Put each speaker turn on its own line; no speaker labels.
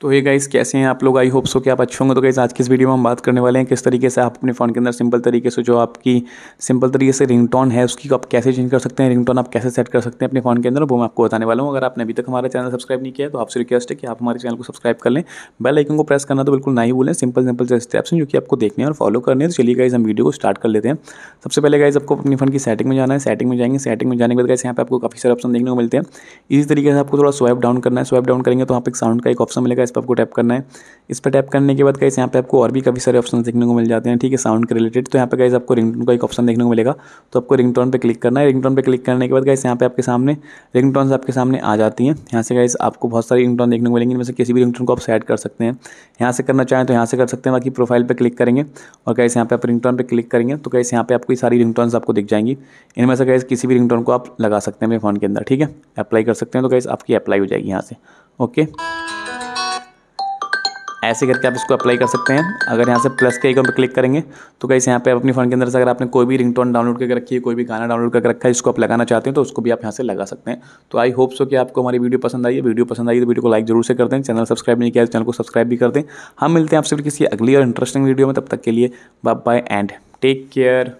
तो ये गाइस कैसे हैं आप लोग आई होप सो कि आप अच्छे होंगे तो गाइस आज की इस वीडियो में हम बात करने वाले हैं किस तरीके से आप अपने फ़ोन के अंदर सिंपल तरीके से जो आपकी सिंपल तरीके से रिंगटोन है उसकी आप कैसे चेंज कर सकते हैं रिंगटोन आप कैसे सेट कर सकते हैं अपने फ़ोन के अंदर वो मैं आपको बताने वाला हूँ अगर आपने अभी तक हमारा चैनल सब्सक्राइब नहीं किया तो आपसे रिक्वेस्ट है कि आप हमारे चैनल को सब्सक्राइब कर लें बेल आइकन को प्रेस करना तो बिल्कुल नहीं ही भूलें सिंपल सिंपल से स्टेप्स जो कि आपको देखने और फॉलो करने हैं तो चलिए गाइज हम वीडियो को स्टार्ट कर लेते हैं सबसे पहले गाइज आपको अपनी फ़ोन की सेटिंग में जाना है सेटिंग में जाएंगे सेटिंग में जाने के बाद गाइस यहाँ पर आपको काफ़ी सारे ऑप्शन देखने को मिलते हैं इसी तरीके से आपको थोड़ा स्वाइप डाउन करना है स्वाइप डाउन करेंगे तो आप एक साउंड का एक ऑप्शन मिलेगा इस पर आपको टैप करना है इस पर टैप करने के बाद कैसे यहाँ पे आपको और भी काफ़ी सारे ऑप्शन देखने को मिल जाते हैं ठीक है साउंड के रिलेटेड तो यहाँ पे कैसे आपको रिंगटोन का एक ऑप्शन देखने को मिलेगा तो आपको रिंगटोन पे क्लिक करना है रिंगटोन पे क्लिक करने के बाद कैसे यहाँ पे आपके सामने रिंगटोन्स आपके सामने आ जाती हैं यहाँ से कैसे आपको बहुत सारी रिंगटोन देखने को मिलेंगे इनमें से किसी भी रिंगटोन को आप सेट कर सकते हैं यहाँ से करना चाहें तो यहाँ से कर सकते हैं बाकी प्रोफाइल पर क्लिक करेंगे और कैसे यहाँ पे आप रिंगटोन पर क्लिक करेंगे तो कैसे यहाँ पे आपको सारी रिंगटोन्स आपको दिख जाएंगी इनमें से कैसे किसी भी रिंगटोन को आप लगा सकते हैं अपने फ़ोन के अंदर ठीक है अप्लाई कर सकते हैं तो कैसे आपकी अप्लाई हो जाएगी यहाँ से ओके ऐसे करके आप इसको अप्लाई कर सकते हैं अगर यहाँ से प्लस के आइकन पर क्लिक करेंगे तो कहीं यहाँ पे आप अपनी फ़ोन के अंदर से अगर आपने कोई भी रिंगटोन डाउनलोड करके रखी है कोई भी गाना डाउनलोड करके रखा है इसको आप लगाना चाहते हैं तो उसको भी आप यहाँ से लगा सकते हैं तो आई होप सो कि आपको हमारी वीडियो पसंद आई है वीडियो पसंद आई तो वीडियो को लाइक जरूर से कर दें चैनल सब्सक्राइब नहीं किया चैनल तो को सब्सक्राइब भी कर दें हम मिलते हैं आपसे किसी अगली और इंटरेस्टिंग वीडियो में तब तक के लिए bye bye and take care